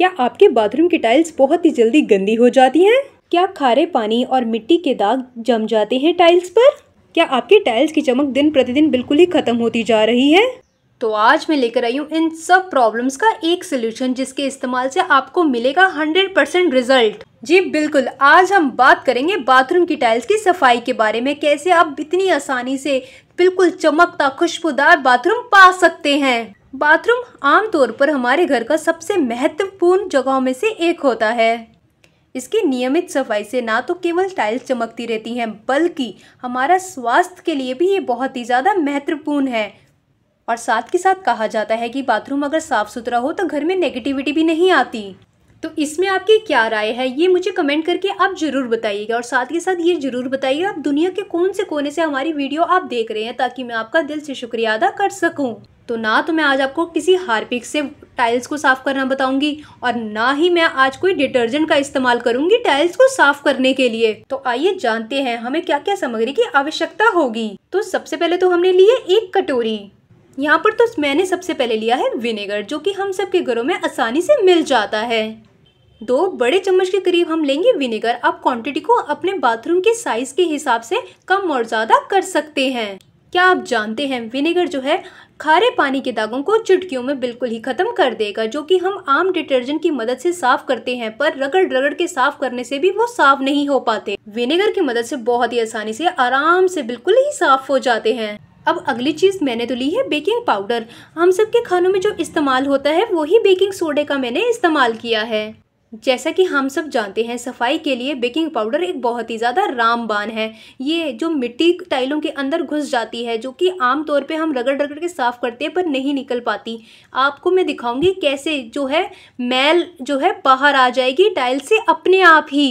क्या आपके बाथरूम की टाइल्स बहुत ही जल्दी गंदी हो जाती हैं क्या खारे पानी और मिट्टी के दाग जम जाते हैं टाइल्स पर क्या आपकी टाइल्स की चमक दिन प्रतिदिन बिल्कुल ही खत्म होती जा रही है तो आज मैं लेकर आई हूँ इन सब प्रॉब्लम्स का एक सोल्यूशन जिसके इस्तेमाल से आपको मिलेगा 100 परसेंट रिजल्ट जी बिल्कुल आज हम बात करेंगे बाथरूम की टाइल्स की सफाई के बारे में कैसे आप इतनी आसानी से बिल्कुल चमकता खुशबूदार बाथरूम पा सकते हैं बाथरूम आमतौर पर हमारे घर का सबसे महत्वपूर्ण जगहों में से एक होता है इसकी नियमित सफाई से ना तो केवल टाइल्स चमकती रहती हैं बल्कि हमारा स्वास्थ्य के लिए भी ये बहुत ही ज़्यादा महत्वपूर्ण है और साथ के साथ कहा जाता है कि बाथरूम अगर साफ़ सुथरा हो तो घर में नेगेटिविटी भी नहीं आती तो इसमें आपकी क्या राय है ये मुझे कमेंट करके आप ज़रूर बताइएगा और साथ के साथ ये ज़रूर बताइए आप दुनिया के कौन से कोने से हमारी वीडियो आप देख रहे हैं ताकि मैं आपका दिल से शुक्रिया अदा कर सकूँ तो ना तो मैं आज आपको किसी हारपिक से टाइल्स को साफ़ करना बताऊंगी और ना ही मैं आज कोई डिटर्जेंट का इस्तेमाल करूंगी टाइल्स को साफ करने के लिए तो आइए जानते हैं हमें क्या क्या सामग्री की आवश्यकता होगी तो सबसे पहले तो हमने लिए एक कटोरी यहाँ पर तो मैंने सबसे पहले लिया है विनेगर जो कि हम सबके घरों में आसानी से मिल जाता है दो बड़े चम्मच के करीब हम लेंगे विनेगर आप क्वांटिटी को अपने बाथरूम के साइज के हिसाब से कम और ज़्यादा कर सकते हैं क्या आप जानते हैं विनेगर जो है खारे पानी के दागों को चुटकियों में बिल्कुल ही ख़त्म कर देगा जो कि हम आम डिटर्जेंट की मदद से साफ करते हैं पर रगड़ रगड़ के साफ करने से भी वो साफ नहीं हो पाते विनेगर की मदद से बहुत ही आसानी से आराम से बिल्कुल ही साफ हो जाते हैं अब अगली चीज़ मैंने तो ली है बेकिंग पाउडर हम सब के खानों में जो इस्तेमाल होता है वही बेकिंग सोडे का मैंने इस्तेमाल किया है जैसा कि हम सब जानते हैं सफाई के लिए बेकिंग पाउडर एक बहुत ही ज़्यादा रामबान है ये जो मिट्टी टाइलों के अंदर घुस जाती है जो कि आम तौर पे हम रगड़ रगड़ के साफ़ करते हैं पर नहीं निकल पाती आपको मैं दिखाऊंगी कैसे जो है मैल जो है बाहर आ जाएगी टाइल से अपने आप ही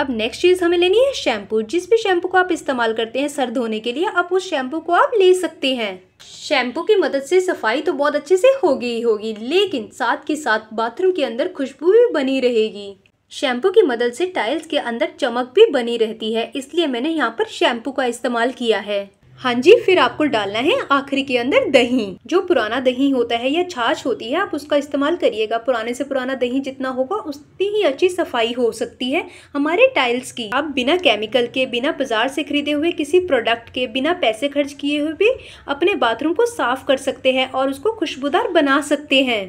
अब नेक्स्ट चीज़ हमें लेनी है शैम्पू जिस भी शैम्पू को आप इस्तेमाल करते हैं सर धोने के लिए आप उस शैम्पू को आप ले सकते हैं शैम्पू की मदद से सफाई तो बहुत अच्छे से होगी ही होगी लेकिन साथ के साथ बाथरूम के अंदर खुशबू भी बनी रहेगी शैम्पू की मदद से टाइल्स के अंदर चमक भी बनी रहती है इसलिए मैंने यहाँ पर शैम्पू का इस्तेमाल किया है हाँ जी फिर आपको डालना है आखिरी के अंदर दही जो पुराना दही होता है या छाछ होती है आप उसका इस्तेमाल करिएगा पुराने से पुराना दही जितना होगा उतनी ही अच्छी सफाई हो सकती है हमारे टाइल्स की आप बिना केमिकल के बिना बाजार से खरीदे हुए किसी प्रोडक्ट के बिना पैसे खर्च किए हुए भी अपने बाथरूम को साफ कर सकते हैं और उसको खुशबूदार बना सकते हैं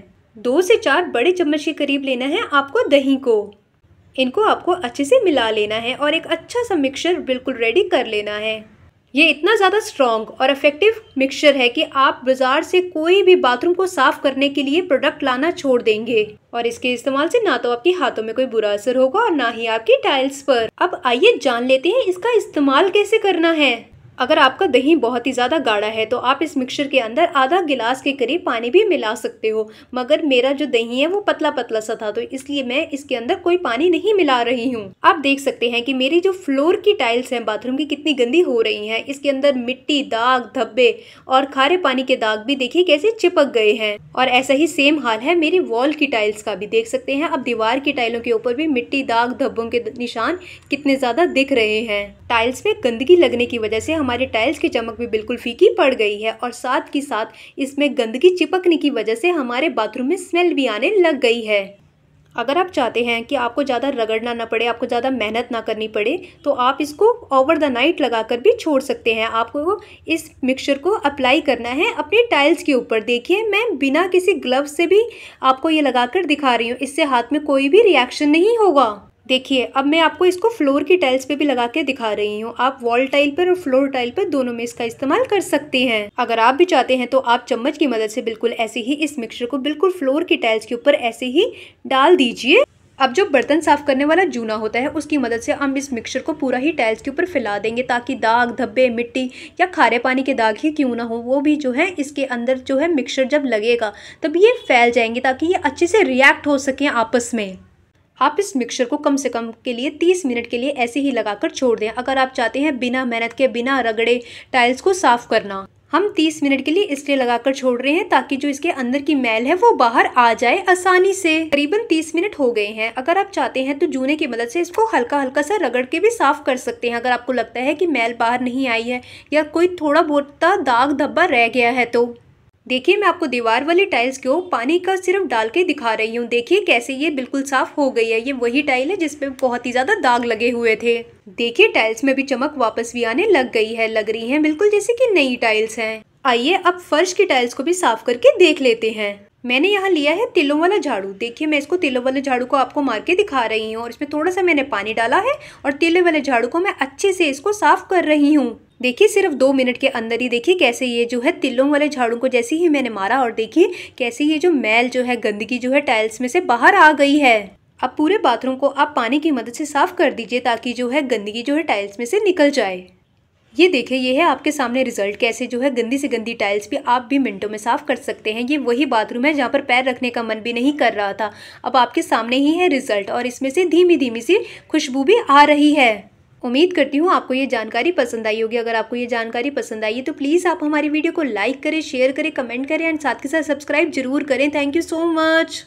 दो से चार बड़े चम्मच के करीब लेना है आपको दही को इनको आपको अच्छे से मिला लेना है और एक अच्छा सा मिक्सचर बिल्कुल रेडी कर लेना है ये इतना ज़्यादा स्ट्रॉन्ग और इफेक्टिव मिक्सचर है कि आप बाज़ार से कोई भी बाथरूम को साफ़ करने के लिए प्रोडक्ट लाना छोड़ देंगे और इसके इस्तेमाल से ना तो आपके हाथों में कोई बुरा असर होगा और ना ही आपकी टाइल्स पर अब आइए जान लेते हैं इसका इस्तेमाल कैसे करना है अगर आपका दही बहुत ही ज़्यादा गाढ़ा है तो आप इस मिक्सचर के अंदर आधा गिलास के करीब पानी भी मिला सकते हो मगर मेरा जो दही है वो पतला पतला सा था तो इसलिए मैं इसके अंदर कोई पानी नहीं मिला रही हूँ आप देख सकते हैं कि मेरी जो फ्लोर की टाइल्स हैं बाथरूम की कितनी गंदी हो रही हैं इसके अंदर मिट्टी दाग धब्बे और खारे पानी के दाग भी देखिए कैसे चिपक गए हैं और ऐसा ही सेम हाल है मेरी वॉल की टाइल्स का भी देख सकते हैं अब दीवार की टाइलों के ऊपर भी मिट्टी दाग धब्बों के निशान कितने ज़्यादा दिख रहे हैं टाइल्स में गंदगी लगने की वजह से हम हमारे टाइल्स की चमक भी बिल्कुल फीकी पड़ गई है और साथ ही साथ इसमें गंदगी चिपकने की वजह से हमारे बाथरूम में स्मेल भी आने लग गई है अगर आप चाहते हैं कि आपको ज़्यादा रगड़ना ना पड़े आपको ज़्यादा मेहनत ना करनी पड़े तो आप इसको ओवर द नाइट लगा कर भी छोड़ सकते हैं आपको इस मिक्सचर को अप्लाई करना है अपने टाइल्स के ऊपर देखिए मैं बिना किसी ग्लव से भी आपको ये लगा कर दिखा रही हूँ इससे हाथ में कोई भी रिएक्शन नहीं होगा देखिए अब मैं आपको इसको फ्लोर की टाइल्स पे भी लगा के दिखा रही हूँ आप वॉल टाइल पर और फ्लोर टाइल पर दोनों में इसका इस्तेमाल कर सकती हैं अगर आप भी चाहते हैं तो आप चम्मच की मदद से बिल्कुल ऐसे ही इस मिक्सचर को बिल्कुल फ्लोर की टाइल्स के ऊपर ऐसे ही डाल दीजिए अब जो बर्तन साफ करने वाला जूना होता है उसकी मदद से हम इस मिक्सचर को पूरा ही टाइल्स के ऊपर फैला देंगे ताकि दाग धब्बे मिट्टी या खारे पानी के दाग ही क्यों ना हो वो भी जो है इसके अंदर जो है मिक्सचर जब लगेगा तब ये फैल जाएंगे ताकि ये अच्छे से रिएक्ट हो सकें आपस में आप इस मिक्सचर को कम से कम के लिए तीस मिनट के लिए ऐसे ही लगाकर छोड़ दें अगर आप चाहते हैं बिना मेहनत के बिना रगड़े टाइल्स को साफ करना हम 30 मिनट के लिए इसलिए लगाकर छोड़ रहे हैं ताकि जो इसके अंदर की मैल है वो बाहर आ जाए आसानी से करीबन 30 मिनट हो गए हैं अगर आप चाहते हैं तो जूने की मदद से इसको हल्का हल्का सा रगड़ के भी साफ कर सकते हैं अगर आपको लगता है कि मैल बाहर नहीं आई है या कोई थोड़ा बहुत दाग धब्बा रह गया है तो देखिए मैं आपको दीवार वाली टाइल्स को पानी का सिर्फ डाल के दिखा रही हूँ देखिए कैसे ये बिल्कुल साफ हो गई है ये वही टाइल है जिसपे बहुत ही ज़्यादा दाग लगे हुए थे देखिए टाइल्स में भी चमक वापस भी आने लग गई है लग रही है बिल्कुल जैसे कि नई टाइल्स हैं आइए अब फर्श की टाइल्स को भी साफ करके देख लेते हैं मैंने यहाँ लिया है तिलों वाला झाड़ू देखिए मैं इसको तिलों वाले झाड़ू को आपको मार के दिखा रही हूँ और इसमें थोड़ा सा मैंने पानी डाला है और तिले वाले झाड़ू को मैं अच्छे से इसको साफ़ कर रही हूँ देखिए सिर्फ दो मिनट के अंदर ही देखिए कैसे ये जो है तिलों वाले झाड़ू को जैसे ही मैंने मारा और देखिए कैसे ये जो मैल जो है गंदगी जो है टाइल्स में से बाहर आ गई है अब पूरे बाथरूम को आप पानी की मदद से साफ़ कर दीजिए ताकि जो है गंदगी जो है टाइल्स में से निकल जाए ये देखें ये है आपके सामने रिजल्ट कैसे जो है गंदी से गंदी टाइल्स भी आप भी मिनटों में साफ़ कर सकते हैं ये वही बाथरूम है जहाँ पर पैर रखने का मन भी नहीं कर रहा था अब आपके सामने ही है रिजल्ट और इसमें से धीमी धीमी सी खुशबू भी आ रही है उम्मीद करती हूँ आपको ये जानकारी पसंद आई होगी अगर आपको ये जानकारी पसंद आई है तो प्लीज़ आप हमारी वीडियो को लाइक करें शेयर करें कमेंट करें एंड साथ के साथ सब्सक्राइब जरूर करें थैंक यू सो मच